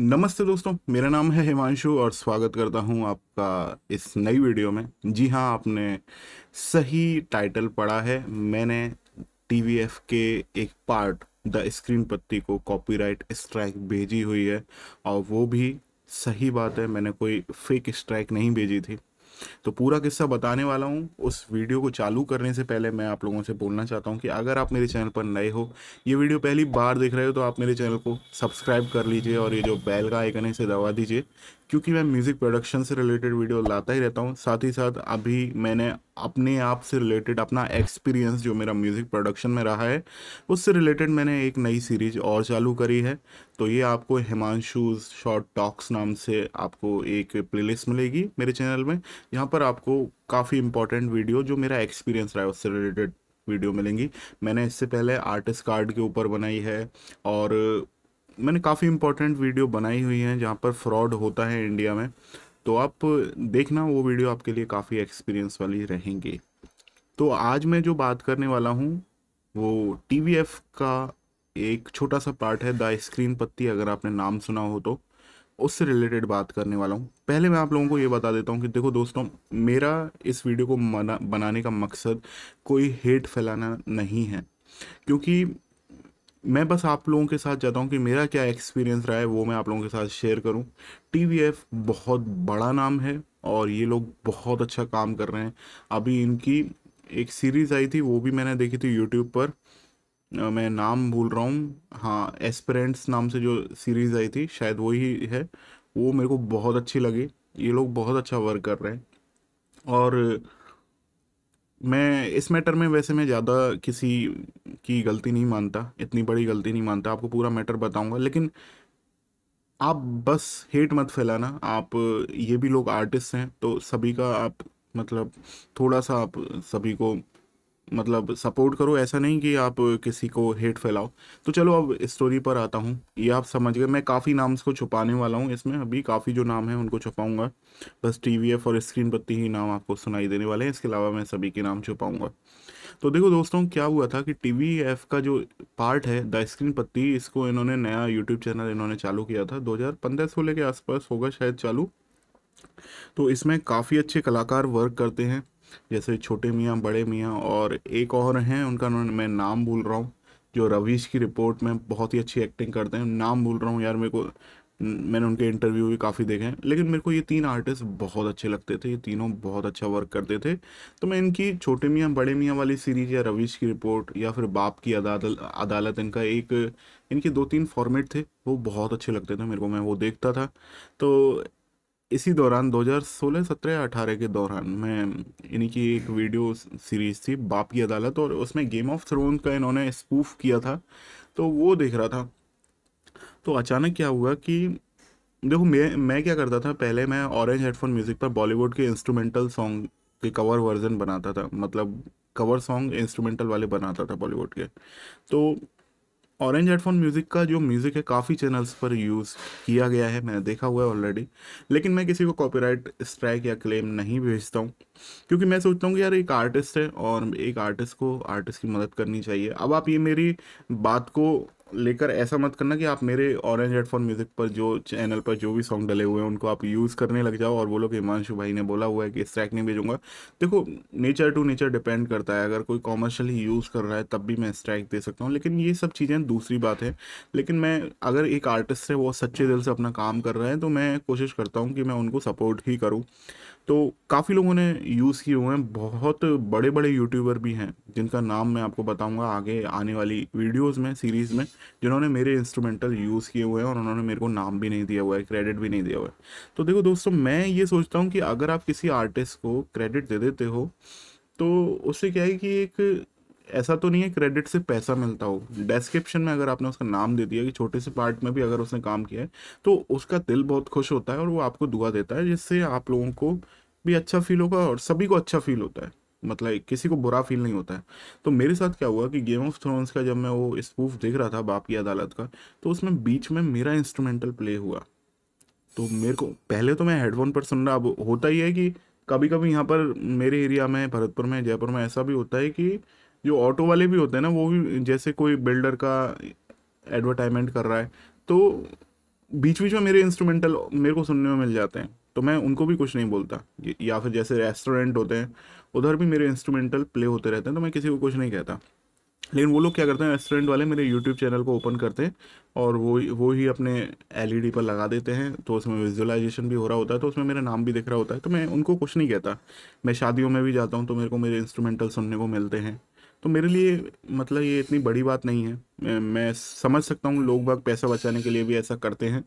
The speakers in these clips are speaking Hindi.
नमस्ते दोस्तों मेरा नाम है हिमांशु और स्वागत करता हूं आपका इस नई वीडियो में जी हां आपने सही टाइटल पढ़ा है मैंने टी के एक पार्ट द स्क्रीन पत्ती को कॉपीराइट स्ट्राइक भेजी हुई है और वो भी सही बात है मैंने कोई फेक स्ट्राइक नहीं भेजी थी तो पूरा किस्सा बताने वाला हूँ उस वीडियो को चालू करने से पहले मैं आप लोगों से बोलना चाहता हूँ कि अगर आप मेरे चैनल पर नए हो ये वीडियो पहली बार देख रहे हो तो आप मेरे चैनल को सब्सक्राइब कर लीजिए और ये जो बैल का आइकन है इसे दबा दीजिए क्योंकि मैं म्यूज़िक प्रोडक्शन से रिलेटेड वीडियो लाता ही रहता हूँ साथ ही साथ अभी मैंने अपने आप से रिलेटेड अपना एक्सपीरियंस जो मेरा म्यूज़िक प्रोडक्शन में रहा है उससे रिलेटेड मैंने एक नई सीरीज और चालू करी है तो ये आपको हिमांशूज शॉर्ट टॉक्स नाम से आपको एक प्लेलिस्ट मिलेगी मेरे चैनल में यहाँ पर आपको काफ़ी इंपॉर्टेंट वीडियो जो मेरा एक्सपीरियंस रहा है उससे रिलेटेड वीडियो मिलेंगी मैंने इससे पहले आर्टिस्ट कार्ड के ऊपर बनाई है और मैंने काफ़ी इंपॉर्टेंट वीडियो बनाई हुई हैं जहाँ पर फ्रॉड होता है इंडिया में तो आप देखना वो वीडियो आपके लिए काफ़ी एक्सपीरियंस वाली रहेंगे तो आज मैं जो बात करने वाला हूँ वो टी का एक छोटा सा पार्ट है द स्क्रीन पत्ती अगर आपने नाम सुना हो तो उससे रिलेटेड बात करने वाला हूँ पहले मैं आप लोगों को ये बता देता हूँ कि देखो दोस्तों मेरा इस वीडियो को मना बनाने का मकसद कोई हेट फैलाना नहीं है क्योंकि मैं बस आप लोगों के साथ चाहता हूँ कि मेरा क्या एक्सपीरियंस रहा है वो मैं आप लोगों के साथ शेयर करूँ टी बहुत बड़ा नाम है और ये लोग बहुत अच्छा काम कर रहे हैं अभी इनकी एक सीरीज़ आई थी वो भी मैंने देखी थी यूट्यूब पर मैं नाम भूल रहा हूँ हाँ एस्परेंट्स नाम से जो सीरीज़ आई थी शायद वही है वो मेरे को बहुत अच्छी लगी ये लोग बहुत अच्छा वर्क कर रहे हैं और मैं इस मैटर में वैसे मैं ज़्यादा किसी की गलती नहीं मानता इतनी बड़ी गलती नहीं मानता आपको पूरा मैटर बताऊंगा लेकिन आप बस हेट मत फैलाना आप ये भी लोग आर्टिस्ट हैं तो सभी का आप मतलब थोड़ा सा आप सभी को मतलब सपोर्ट करो ऐसा नहीं कि आप किसी को हेट फैलाओ तो चलो अब स्टोरी पर आता हूँ ये आप समझ गए मैं काफ़ी नाम्स को छुपाने वाला हूँ इसमें अभी काफ़ी जो नाम है उनको छुपाऊँगा बस टी वी एफ और स्क्रीन पत्ती ही नाम आपको सुनाई देने वाले हैं इसके अलावा मैं सभी के नाम छुपाऊँगा तो देखो दोस्तों क्या हुआ था कि टी वी एफ का जो पार्ट है द स्क्रीन पत्ती इसको इन्होंने नया यूट्यूब चैनल इन्होंने चालू किया था पंद्रह सोलह के आसपास होगा शायद चालू तो इसमें काफ़ी अच्छे कलाकार वर्क करते हैं जैसे छोटे मियाँ बड़े मियाँ और एक और हैं उनका मैं नाम भूल रहा हूँ जो रवीश की रिपोर्ट में बहुत ही अच्छी एक्टिंग करते हैं नाम भूल रहा हूँ यार मेरे को मैंने उनके इंटरव्यू भी काफ़ी देखे हैं लेकिन मेरे को ये तीन आर्टिस्ट बहुत अच्छे लगते थे ये तीनों बहुत अच्छा वर्क करते थे तो मैं इनकी छोटे मियाँ बड़े मियाँ वाली सीरीज या रवीश की रिपोर्ट या फिर बाप की अदाल, अदालत इनका एक इनके दो तीन फॉर्मेट थे वो बहुत अच्छे लगते थे मेरे को मैं वो देखता था तो इसी दौरान 2016-17-18 के दौरान मैं इन्हीं की एक वीडियो सीरीज थी बाप की अदालत और उसमें गेम ऑफ थ्रोन का इन्होंने स्पूफ किया था तो वो देख रहा था तो अचानक क्या हुआ कि देखो मैं मैं क्या करता था पहले मैं ऑरेंज हेडफोन म्यूज़िक पर बॉलीवुड के इंस्ट्रूमेंटल सॉन्ग के कवर वर्जन बनाता था मतलब कवर सॉन्ग इंस्ट्रूमेंटल वाले बनाता था बॉलीवुड के तो ऑरेंज हेडफोन म्यूज़िक का जो म्यूज़िक है काफ़ी चैनल्स पर यूज़ किया गया है मैंने देखा हुआ है ऑलरेडी लेकिन मैं किसी को कॉपीराइट स्ट्राइक या क्लेम नहीं भेजता हूँ क्योंकि मैं सोचता हूँ कि यार एक आर्टिस्ट है और एक आर्टिस्ट को आर्टिस्ट की मदद करनी चाहिए अब आप ये मेरी बात को लेकर ऐसा मत करना कि आप मेरे ऑरेंज हेडफोन म्यूज़िक पर जो चैनल पर जो भी सॉन्ग डले हुए हैं उनको आप यूज़ करने लग जाओ और बोलो कि हिमांशु भाई ने बोला हुआ है कि इस ट्रैक नहीं भेजूंगा देखो नेचर टू नेचर डिपेंड करता है अगर कोई कॉमर्शली यूज़ कर रहा है तब भी मैं इस ट्रैक दे सकता हूँ लेकिन ये सब चीज़ें दूसरी बात है लेकिन मैं अगर एक आर्टिस्ट है वो सच्चे दिल से अपना काम कर रहा है तो मैं कोशिश करता हूँ कि मैं उनको सपोर्ट ही करूँ तो काफ़ी लोगों ने यूज़ किए हुए हैं बहुत बड़े बड़े यूट्यूबर भी हैं जिनका नाम मैं आपको बताऊंगा आगे आने वाली वीडियोस में सीरीज़ में जिन्होंने मेरे इंस्ट्रूमेंटल यूज़ किए हुए हैं और उन्होंने मेरे को नाम भी नहीं दिया हुआ है क्रेडिट भी नहीं दिया हुआ है तो देखो दोस्तों मैं ये सोचता हूँ कि अगर आप किसी आर्टिस्ट को क्रेडिट दे देते हो तो उससे क्या है कि एक ऐसा तो नहीं है क्रेडिट से पैसा मिलता हो डिस्क्रिप्शन में अगर आपने उसका नाम दे दिया कि छोटे से पार्ट में भी अगर उसने काम किया है तो उसका दिल बहुत खुश होता है और वो आपको दुआ देता है जिससे आप लोगों को भी अच्छा फील होगा और सभी को अच्छा फील होता है मतलब किसी को बुरा फील नहीं होता है तो मेरे साथ क्या हुआ कि गेम ऑफ थ्रोन्स का जब मैं वो स्पूफ देख रहा था बाप की अदालत का तो उसमें बीच में मेरा इंस्ट्रूमेंटल प्ले हुआ तो मेरे को पहले तो मैं हेडफोन पर सुन रहा अब होता ही है कि कभी कभी यहाँ पर मेरे एरिया में भरतपुर में जयपुर में ऐसा भी होता है कि जो ऑटो वाले भी होते हैं ना वो भी जैसे कोई बिल्डर का एडवर्टाइजमेंट कर रहा है तो बीच बीच में मेरे इंस्ट्रूमेंटल मेरे को सुनने में मिल जाते हैं तो मैं उनको भी कुछ नहीं बोलता या फिर जैसे रेस्टोरेंट होते हैं उधर भी मेरे इंस्ट्रूमेंटल प्ले होते रहते हैं तो मैं किसी को कुछ नहीं कहता लेकिन वो लोग क्या करते हैं रेस्टोरेंट वाले मेरे यूट्यूब चैनल को ओपन करते हैं और वो वो ही अपने एल e पर लगा देते हैं तो उसमें विजुअलाइजेशन भी हो रहा होता है तो उसमें मेरा नाम भी दिख रहा होता है तो मैं उनको कुछ नहीं कहता मैं शादियों में भी जाता हूँ तो मेरे को मेरे इंस्ट्रूमेंटल सुनने को मिलते हैं तो मेरे लिए मतलब ये इतनी बड़ी बात नहीं है मैं, मैं समझ सकता हूँ लोग बाग पैसा बचाने के लिए भी ऐसा करते हैं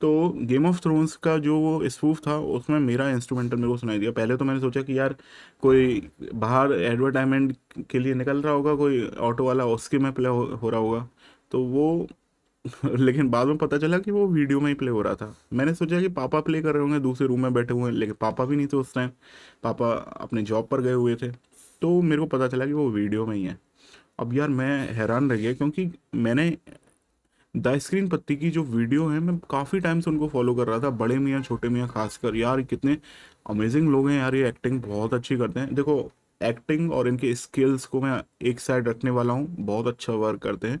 तो गेम ऑफ थ्रोन्स का जो वो स्पूफ था उसमें मेरा इंस्ट्रूमेंटल मेरे को सुनाई दिया पहले तो मैंने सोचा कि यार कोई बाहर एडवर्टाइजमेंट के लिए निकल रहा होगा कोई ऑटो वाला उसके में प्ले हो, हो रहा होगा तो वो लेकिन बाद में पता चला कि वो वीडियो में ही प्ले हो रहा था मैंने सोचा कि पापा प्ले कर रहे होंगे दूसरे रूम में बैठे हुए हैं लेकिन पापा भी नहीं थे उस टाइम पापा अपने जॉब पर गए हुए थे तो मेरे को पता चला कि वो वीडियो में ही है अब यार मैं हैरान रह गया क्योंकि मैंने द स्क्रीन पत्ती की जो वीडियो है मैं काफ़ी टाइम से उनको फॉलो कर रहा था बड़े मियाँ छोटे मियाँ खासकर यार कितने अमेजिंग लोग हैं यार ये एक्टिंग बहुत अच्छी करते हैं देखो एक्टिंग और इनके स्किल्स को मैं एक साइड रखने वाला हूँ बहुत अच्छा वर्क करते हैं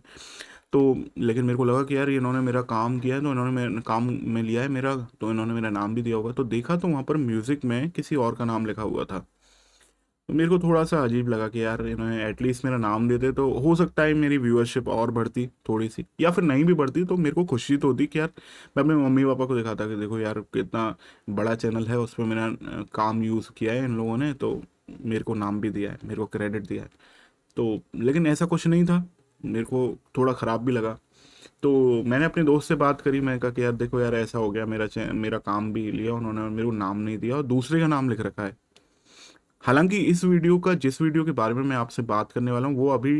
तो लेकिन मेरे को लगा कि यार इन्होंने मेरा काम किया है तो इन्होंने मेरे काम में लिया है मेरा तो इन्होंने मेरा नाम भी दिया होगा तो देखा तो वहाँ पर म्यूज़िक में किसी और का नाम लिखा हुआ था तो मेरे को थोड़ा सा अजीब लगा कि यार इन्होंने एटलीस्ट मेरा नाम देते तो हो सकता है मेरी व्यूअरशिप और बढ़ती थोड़ी सी या फिर नहीं भी बढ़ती तो मेरे को खुशी तो होती कि यार मैं अपने मम्मी पापा को दिखाता कि देखो यार कितना बड़ा चैनल है उस पर मेरा काम यूज़ किया है इन लोगों ने तो मेरे को नाम भी दिया है मेरे को क्रेडिट दिया है तो लेकिन ऐसा कुछ नहीं था मेरे को थोड़ा ख़राब भी लगा तो मैंने अपने दोस्त से बात करी मैंने कहा कि यार देखो यार ऐसा हो गया मेरा मेरा काम भी लिया उन्होंने मेरे को नाम नहीं दिया और दूसरे का नाम लिख रखा है हालांकि इस वीडियो का जिस वीडियो के बारे में मैं आपसे बात करने वाला हूँ वो अभी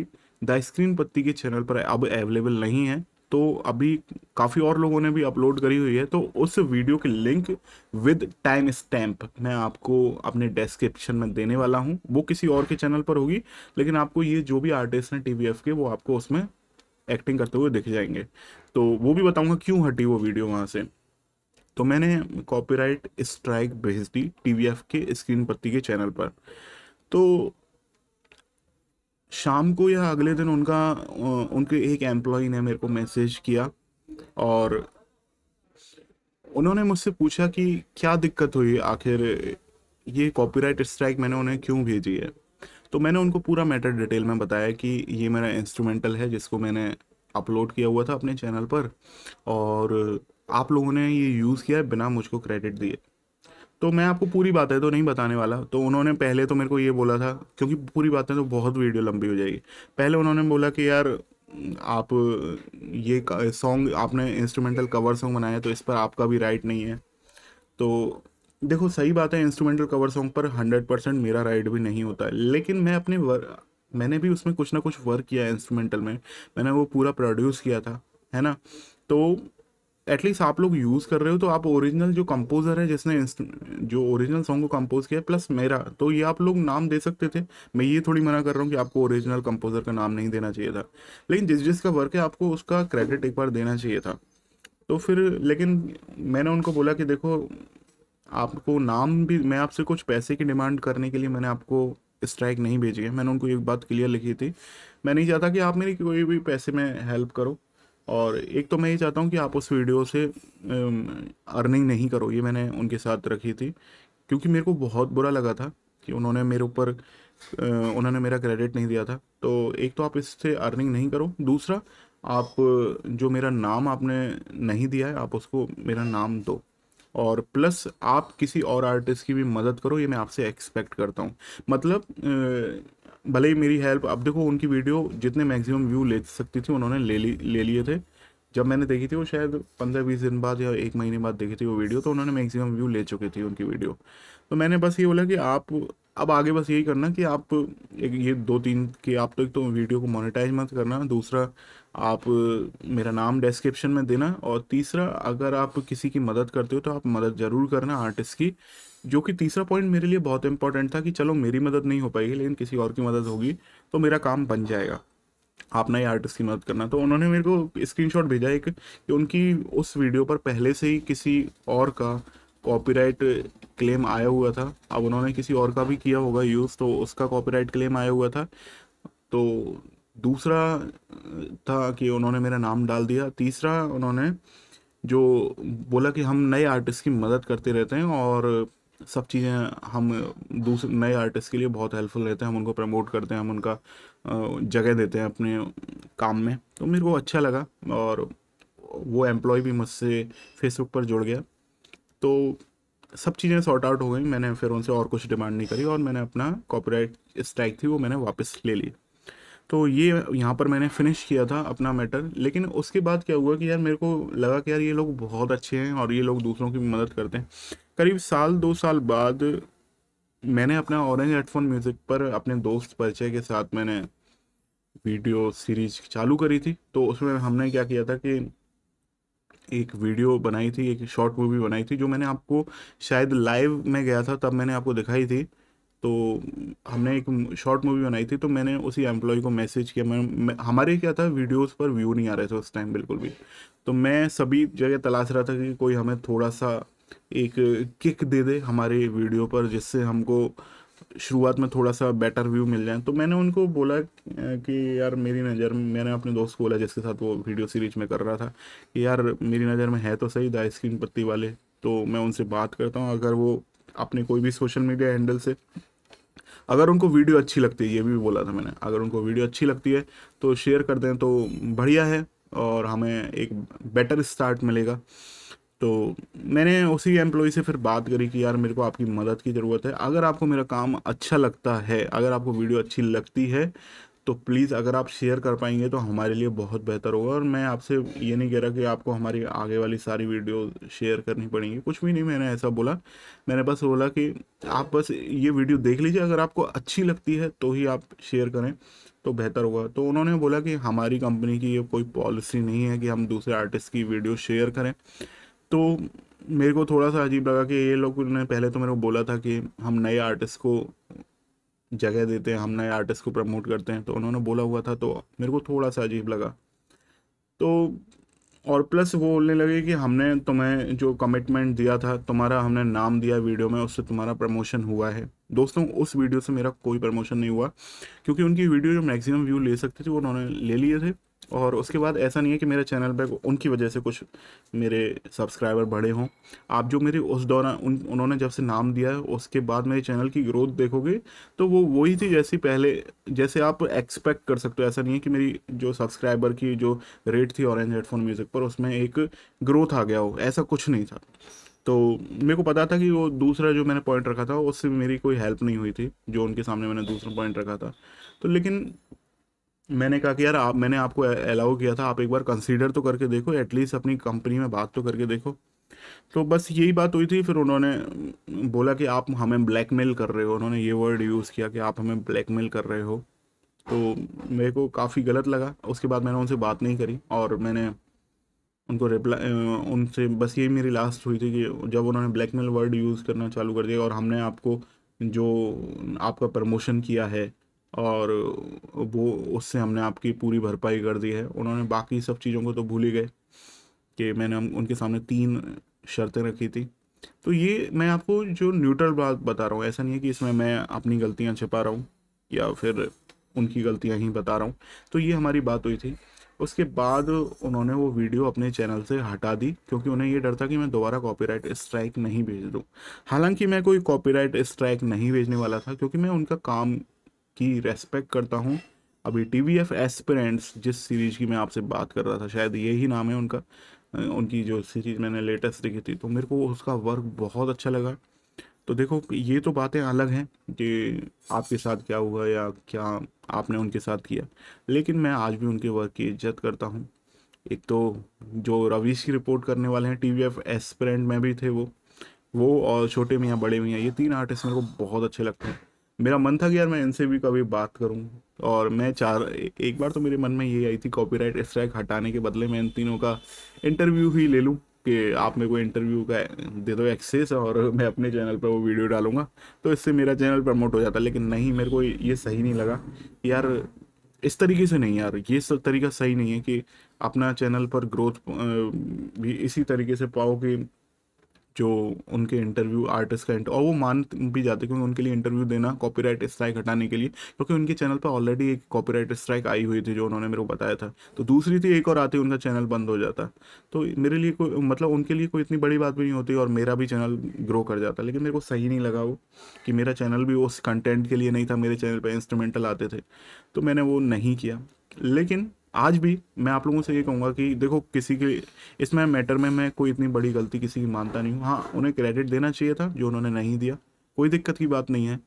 द स्क्रीन पत्ती के चैनल पर अब अवेलेबल नहीं है तो अभी काफ़ी और लोगों ने भी अपलोड करी हुई है तो उस वीडियो के लिंक विद टाइम स्टैम्प मैं आपको अपने डिस्क्रिप्शन में देने वाला हूँ वो किसी और के चैनल पर होगी लेकिन आपको ये जो भी आर्टिस्ट हैं टी के वो आपको उसमें एक्टिंग करते हुए दिख जाएंगे तो वो भी बताऊँगा क्यों हटी वो वीडियो वहाँ से तो मैंने कॉपीराइट स्ट्राइक भेज दी टीवीएफ के स्क्रीन पत्ती के चैनल पर तो शाम को या अगले दिन उनका उनके एक एम्प्लॉय ने मेरे को मैसेज किया और उन्होंने मुझसे पूछा कि क्या दिक्कत हुई आखिर ये कॉपीराइट स्ट्राइक मैंने उन्हें क्यों भेजी है तो मैंने उनको पूरा मैटर डिटेल में बताया कि ये मेरा इंस्ट्रूमेंटल है जिसको मैंने अपलोड किया हुआ था अपने चैनल पर और आप लोगों ने ये यूज़ किया है बिना मुझको क्रेडिट दिए तो मैं आपको पूरी बातें तो नहीं बताने वाला तो उन्होंने पहले तो मेरे को ये बोला था क्योंकि पूरी बातें तो बहुत वीडियो लंबी हो जाएगी पहले उन्होंने बोला कि यार आप ये सॉन्ग आपने इंस्ट्रूमेंटल कवर सॉन्ग बनाया तो इस पर आपका भी राइट नहीं है तो देखो सही बात है इंस्ट्रूमेंटल कवर सॉन्ग पर हंड्रेड परसेंट मेरा राइट भी नहीं होता है लेकिन मैं अपने वर मैंने भी उसमें कुछ ना कुछ वर्क किया है इंस्ट्रूमेंटल में मैंने वो पूरा प्रोड्यूस किया था है ना तो एटलीस्ट आप लोग यूज़ कर रहे हो तो आप ओरिजिनल जो कंपोज़र है जिसने जो ओरिजिनल सॉन्ग को कंपोज किया प्लस मेरा तो ये आप लोग नाम दे सकते थे मैं ये थोड़ी मना कर रहा हूँ कि आपको ओरिजिनल कंपोज़र का नाम नहीं देना चाहिए था लेकिन जिस जिसका वर्क है आपको उसका क्रेडिट एक बार देना चाहिए था तो फिर लेकिन मैंने उनको बोला कि देखो आपको नाम भी मैं आपसे कुछ पैसे की डिमांड करने के लिए मैंने आपको स्ट्राइक नहीं भेजी है मैंने उनको एक बात क्लियर लिखी थी मैं नहीं चाहता कि आप मेरी कोई भी पैसे में हेल्प करो और एक तो मैं ये चाहता हूँ कि आप उस वीडियो से अर्निंग नहीं करो ये मैंने उनके साथ रखी थी क्योंकि मेरे को बहुत बुरा लगा था कि उन्होंने मेरे ऊपर उन्होंने मेरा क्रेडिट नहीं दिया था तो एक तो आप इससे अर्निंग नहीं करो दूसरा आप जो मेरा नाम आपने नहीं दिया है आप उसको मेरा नाम दो और प्लस आप किसी और आर्टिस्ट की भी मदद करो ये मैं आपसे एक्सपेक्ट करता हूँ मतलब भले ही मेरी हेल्प अब देखो उनकी वीडियो जितने मैक्सिमम व्यू ले सकती थी उन्होंने ले ली ले लिए थे जब मैंने देखी थी वो शायद पंद्रह बीस दिन बाद या एक महीने बाद देखी थी वो वीडियो तो उन्होंने मैक्सिमम व्यू ले चुके थे उनकी वीडियो तो मैंने बस ये बोला कि आप अब आगे बस यही करना कि आप एक ये दो तीन कि आप तो एक तो वीडियो को मोनेटाइज मत करना दूसरा आप मेरा नाम डिस्क्रिप्शन में देना और तीसरा अगर आप किसी की मदद करते हो तो आप मदद ज़रूर करना आर्टिस्ट की जो कि तीसरा पॉइंट मेरे लिए बहुत इंपॉर्टेंट था कि चलो मेरी मदद नहीं हो पाएगी लेकिन किसी और की मदद होगी तो मेरा काम बन जाएगा आप नए आर्टिस्ट की मदद करना तो उन्होंने मेरे को स्क्रीनशॉट भेजा एक कि उनकी उस वीडियो पर पहले से ही किसी और का कॉपीराइट क्लेम आया हुआ था अब उन्होंने किसी और का भी किया होगा यूज़ तो उसका कॉपीराइट क्लेम आया हुआ था तो दूसरा था कि उन्होंने मेरा नाम डाल दिया तीसरा उन्होंने जो बोला कि हम नए आर्टिस्ट की मदद करते रहते हैं और सब चीज़ें हम दूसरे नए आर्टिस्ट के लिए बहुत हेल्पफुल रहते हैं हम उनको प्रमोट करते हैं हम उनका जगह देते हैं अपने काम में तो मेरे को अच्छा लगा और वो एम्प्लॉय भी मुझसे फेसबुक पर जुड़ गया तो सब चीज़ें सॉर्ट आउट हो गई मैंने फिर उनसे और कुछ डिमांड नहीं करी और मैंने अपना कॉपीराइट स्ट्राइक थी वो मैंने वापस ले ली तो ये यहाँ पर मैंने फिनिश किया था अपना मैटर लेकिन उसके बाद क्या हुआ कि यार मेरे को लगा कि यार ये लोग बहुत अच्छे हैं और ये लोग दूसरों की भी मदद करते हैं करीब साल दो साल बाद मैंने अपना ऑरेंज हेडफोन म्यूज़िक पर अपने दोस्त परिचय के साथ मैंने वीडियो सीरीज चालू करी थी तो उसमें हमने क्या किया था कि एक वीडियो बनाई थी एक शॉर्ट मूवी बनाई थी जो मैंने आपको शायद लाइव में गया था तब मैंने आपको दिखाई थी तो हमने एक शॉर्ट मूवी बनाई थी तो मैंने उसी एम्प्लॉय को मैसेज किया मैं, मैं हमारे क्या था वीडियोस पर व्यू नहीं आ रहे थे उस टाइम बिल्कुल भी तो मैं सभी जगह तलाश रहा था कि कोई हमें थोड़ा सा एक किक दे दे हमारे वीडियो पर जिससे हमको शुरुआत में थोड़ा सा बेटर व्यू मिल जाए तो मैंने उनको बोला कि यार मेरी नज़र में मैंने अपने दोस्त को बोला जिसके साथ वो वीडियो सीरीज में कर रहा था कि यार मेरी नज़र में है तो सही द स्क्रीन पत्ती वाले तो मैं उनसे बात करता हूँ अगर वो अपने कोई भी सोशल मीडिया हैंडल से अगर उनको वीडियो अच्छी लगती है ये भी बोला था मैंने अगर उनको वीडियो अच्छी लगती है तो शेयर कर दें तो बढ़िया है और हमें एक बेटर स्टार्ट मिलेगा तो मैंने उसी एम्प्लॉय से फिर बात करी कि यार मेरे को आपकी मदद की ज़रूरत है अगर आपको मेरा काम अच्छा लगता है अगर आपको वीडियो अच्छी लगती है तो प्लीज़ अगर आप शेयर कर पाएंगे तो हमारे लिए बहुत बेहतर होगा और मैं आपसे ये नहीं कह रहा कि आपको हमारी आगे वाली सारी वीडियो शेयर करनी पड़ेंगी कुछ भी नहीं मैंने ऐसा बोला मैंने बस बोला कि आप बस ये वीडियो देख लीजिए अगर आपको अच्छी लगती है तो ही आप शेयर करें तो बेहतर होगा तो उन्होंने बोला कि हमारी कंपनी की ये कोई पॉलिसी नहीं है कि हम दूसरे आर्टिस्ट की वीडियो शेयर करें तो मेरे को थोड़ा सा अजीब लगा कि ये लोग ने पहले तो मेरे को बोला था कि हम नए आर्टिस्ट को जगह देते हैं हम नए आर्टिस्ट को प्रमोट करते हैं तो उन्होंने बोला हुआ था तो मेरे को थोड़ा सा अजीब लगा तो और प्लस वो बोलने लगे कि हमने तुम्हें जो कमिटमेंट दिया था तुम्हारा हमने नाम दिया वीडियो में उससे तुम्हारा प्रमोशन हुआ है दोस्तों उस वीडियो से मेरा कोई प्रमोशन नहीं हुआ क्योंकि उनकी वीडियो जो मैक्सिमम व्यू ले सकते थे वो उन्होंने ले लिए थे और उसके बाद ऐसा नहीं है कि मेरे चैनल पर उनकी वजह से कुछ मेरे सब्सक्राइबर बढ़े हों आप जो मेरे उस दौरान उन उन्होंने जब से नाम दिया है उसके बाद मेरे चैनल की ग्रोथ देखोगे तो वो वही थी जैसी पहले जैसे आप एक्सपेक्ट कर सकते हो ऐसा नहीं है कि मेरी जो सब्सक्राइबर की जो रेट थी ऑरेंज हेडफोन म्यूज़िक पर उसमें एक ग्रोथ आ गया हो ऐसा कुछ नहीं था तो मेरे को पता था कि वो दूसरा जो मैंने पॉइंट रखा था उससे मेरी कोई हेल्प नहीं हुई थी जो उनके सामने मैंने दूसरा पॉइंट रखा था तो लेकिन मैंने कहा कि यार आप मैंने आपको अलाउ किया था आप एक बार कंसीडर तो करके देखो एटलीस्ट अपनी कंपनी में बात तो करके देखो तो बस यही बात हुई थी फिर उन्होंने बोला कि आप हमें ब्लैकमेल कर रहे हो उन्होंने ये वर्ड यूज़ किया कि आप हमें ब्लैकमेल कर रहे हो तो मेरे को काफ़ी गलत लगा उसके बाद मैंने उनसे बात नहीं करी और मैंने उनको रिप्लाई उनसे बस यही मेरी लास्ट हुई थी कि जब उन्होंने ब्लैकमेल वर्ड यूज़ करना चालू कर दिया और हमने आपको जो आपका प्रमोशन किया है और वो उससे हमने आपकी पूरी भरपाई कर दी है उन्होंने बाकी सब चीज़ों को तो भूल ही गए कि मैंने हम उनके सामने तीन शर्तें रखी थी तो ये मैं आपको जो न्यूट्रल बात बता रहा हूँ ऐसा नहीं है कि इसमें मैं अपनी गलतियाँ छिपा रहा हूँ या फिर उनकी गलतियाँ ही बता रहा हूँ तो ये हमारी बात हुई थी उसके बाद उन्होंने वो वीडियो अपने चैनल से हटा दी क्योंकि उन्हें ये डर था कि मैं दोबारा कॉपीराइट स्ट्राइक नहीं भेज दूँ हालांकि मैं कोई कॉपीराइट स्ट्राइक नहीं भेजने वाला था क्योंकि मैं उनका काम की रेस्पेक्ट करता हूँ अभी टी वी एफ एस्पिरेंट्स जिस सीरीज की मैं आपसे बात कर रहा था शायद यही नाम है उनका उनकी जो सीरीज मैंने लेटेस्ट देखी थी तो मेरे को उसका वर्क बहुत अच्छा लगा तो देखो ये तो बातें अलग हैं कि आपके साथ क्या हुआ या क्या आपने उनके साथ किया लेकिन मैं आज भी उनके वर्क की इज्जत करता हूँ एक तो जो रवीश की रिपोर्ट करने वाले हैं टी वी एफ एस्पिरेंट में भी थे वो वो और छोटे मियाँ बड़े मियाँ ये तीन आर्टिस्ट मेरे को बहुत अच्छे लगते हैं मेरा मन था कि यार मैं इनसे भी कभी बात करूं और मैं चार एक बार तो मेरे मन में ये आई थी कॉपीराइट स्ट्राइक हटाने के बदले मैं इन तीनों का इंटरव्यू ही ले लूँ कि आप मेरे को इंटरव्यू का दे दो एक्सेस और मैं अपने चैनल पर वो वीडियो डालूंगा तो इससे मेरा चैनल प्रमोट हो जाता लेकिन नहीं मेरे को ये सही नहीं लगा यार इस तरीके से नहीं यार ये सब तरीका सही नहीं है कि अपना चैनल पर ग्रोथ भी इसी तरीके से पाओ कि जो उनके इंटरव्यू आर्टिस्ट का इंटरव्यू और वो मान भी जाते क्योंकि उनके लिए इंटरव्यू देना कॉपीराइट स्ट्राइक हटाने के लिए क्योंकि उनके चैनल पर ऑलरेडी एक कॉपीराइट स्ट्राइक आई हुई थी जो उन्होंने मेरे को बताया था तो दूसरी थी एक और आती उनका चैनल बंद हो जाता तो मेरे लिए कोई मतलब उनके लिए कोई इतनी बड़ी बात भी नहीं होती और मेरा भी चैनल ग्रो कर जाता लेकिन मेरे को सही नहीं लगा वो कि मेरा चैनल भी उस कंटेंट के लिए नहीं था मेरे चैनल पर इंस्ट्रूमेंटल आते थे तो मैंने वो नहीं किया लेकिन आज भी मैं आप लोगों से ये कहूँगा कि देखो किसी के इसमें मैटर में मैं कोई इतनी बड़ी गलती किसी की मानता नहीं हूँ हाँ उन्हें क्रेडिट देना चाहिए था जो उन्होंने नहीं दिया कोई दिक्कत की बात नहीं है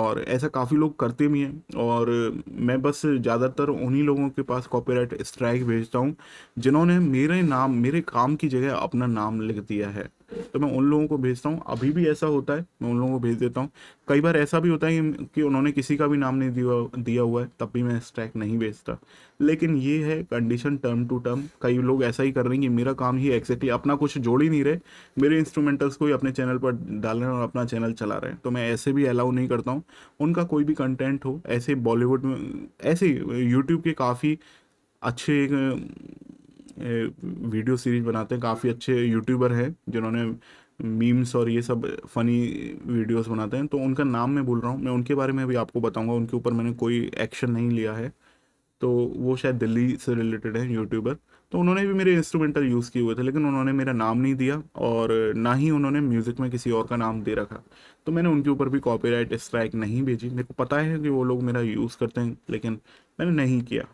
और ऐसा काफ़ी लोग करते भी हैं और मैं बस ज़्यादातर उन्हीं लोगों के पास कॉपीराइट स्ट्राइक भेजता हूँ जिन्होंने मेरे नाम मेरे काम की जगह अपना नाम लिख दिया है तो मैं उन लोगों को भेजता हूँ अभी भी ऐसा होता है मैं उन लोगों को भेज देता हूँ कई बार ऐसा भी होता है कि उन्होंने किसी का भी नाम नहीं दिया दिया हुआ है तब भी मैं स्ट्रैक नहीं भेजता लेकिन ये है कंडीशन टर्म टू टर्म कई लोग ऐसा ही कर रहे हैं कि मेरा काम ही एक्जैक्टली अपना कुछ जोड़ ही नहीं रहे मेरे इंस्ट्रूमेंटल्स को ही अपने चैनल पर डाल रहे हैं और अपना चैनल चला रहे हैं तो मैं ऐसे भी अलाउ नहीं करता हूँ उनका कोई भी कंटेंट हो ऐसे बॉलीवुड में ऐसे यूट्यूब के काफ़ी अच्छे वीडियो सीरीज बनाते हैं काफ़ी अच्छे यूट्यूबर हैं जिन्होंने मीम्स और ये सब फनी वीडियोस बनाते हैं तो उनका नाम मैं बोल रहा हूँ मैं उनके बारे में भी आपको बताऊँगा उनके ऊपर मैंने कोई एक्शन नहीं लिया है तो वो शायद दिल्ली से रिलेटेड हैं यूट्यूबर तो उन्होंने भी मेरे इंस्ट्रूमेंटल यूज़ किए हुए थे लेकिन उन्होंने मेरा नाम नहीं दिया और ना ही उन्होंने म्यूज़िक में किसी और का नाम दे रखा तो मैंने उनके ऊपर भी कॉपीराइट स्ट्राइक नहीं भेजी मेरे को पता है कि वो लोग मेरा यूज़ करते हैं लेकिन मैंने नहीं किया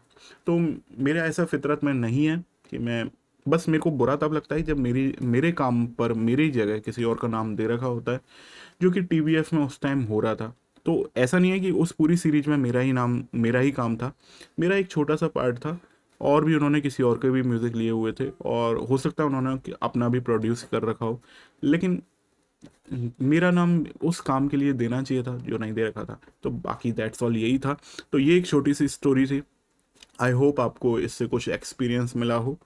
तो मेरा ऐसा फितरत में नहीं है कि मैं बस मेरे को बुरा तब लगता है जब मेरी मेरे काम पर मेरी जगह किसी और का नाम दे रखा होता है जो कि टी में उस टाइम हो रहा था तो ऐसा नहीं है कि उस पूरी सीरीज में मेरा ही नाम मेरा ही काम था मेरा एक छोटा सा पार्ट था और भी उन्होंने किसी और के भी म्यूज़िक लिए हुए थे और हो सकता है उन्होंने अपना भी प्रोड्यूस कर रखा हो लेकिन मेरा नाम उस काम के लिए देना चाहिए था जो नहीं दे रखा था तो बाकी दैट्स ऑल यही था तो ये एक छोटी सी स्टोरी थी आई होप आपको इससे कुछ एक्सपीरियंस मिला हो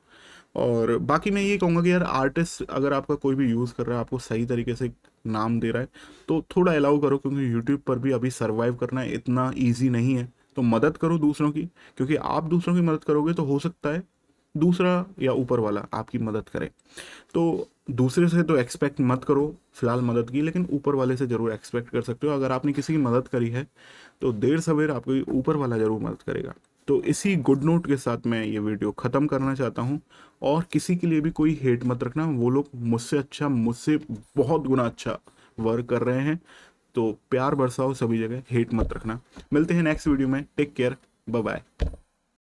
और बाकी मैं ये कहूँगा कि यार आर्टिस्ट अगर आपका कोई भी यूज़ कर रहा है आपको सही तरीके से नाम दे रहा है तो थोड़ा अलाउ करो क्योंकि यूट्यूब पर भी अभी सर्वाइव करना इतना ईजी नहीं है तो मदद करो दूसरों की क्योंकि आप दूसरों की मदद करोगे तो हो सकता है दूसरा या ऊपर वाला आपकी मदद करे तो दूसरे से तो एक्सपेक्ट मत करो फिलहाल मदद की लेकिन ऊपर वाले से ज़रूर एक्सपेक्ट कर सकते हो अगर आपने किसी की मदद करी है तो देर सवेर आपको ऊपर वाला ज़रूर मदद करेगा तो इसी गुड नोट के साथ मैं ये वीडियो ख़त्म करना चाहता हूँ और किसी के लिए भी कोई हेट मत रखना वो लोग मुझसे अच्छा मुझसे बहुत गुना अच्छा वर्क कर रहे हैं तो प्यार बरसाओ सभी जगह हेट मत रखना मिलते हैं नेक्स्ट वीडियो में टेक केयर बाय बाय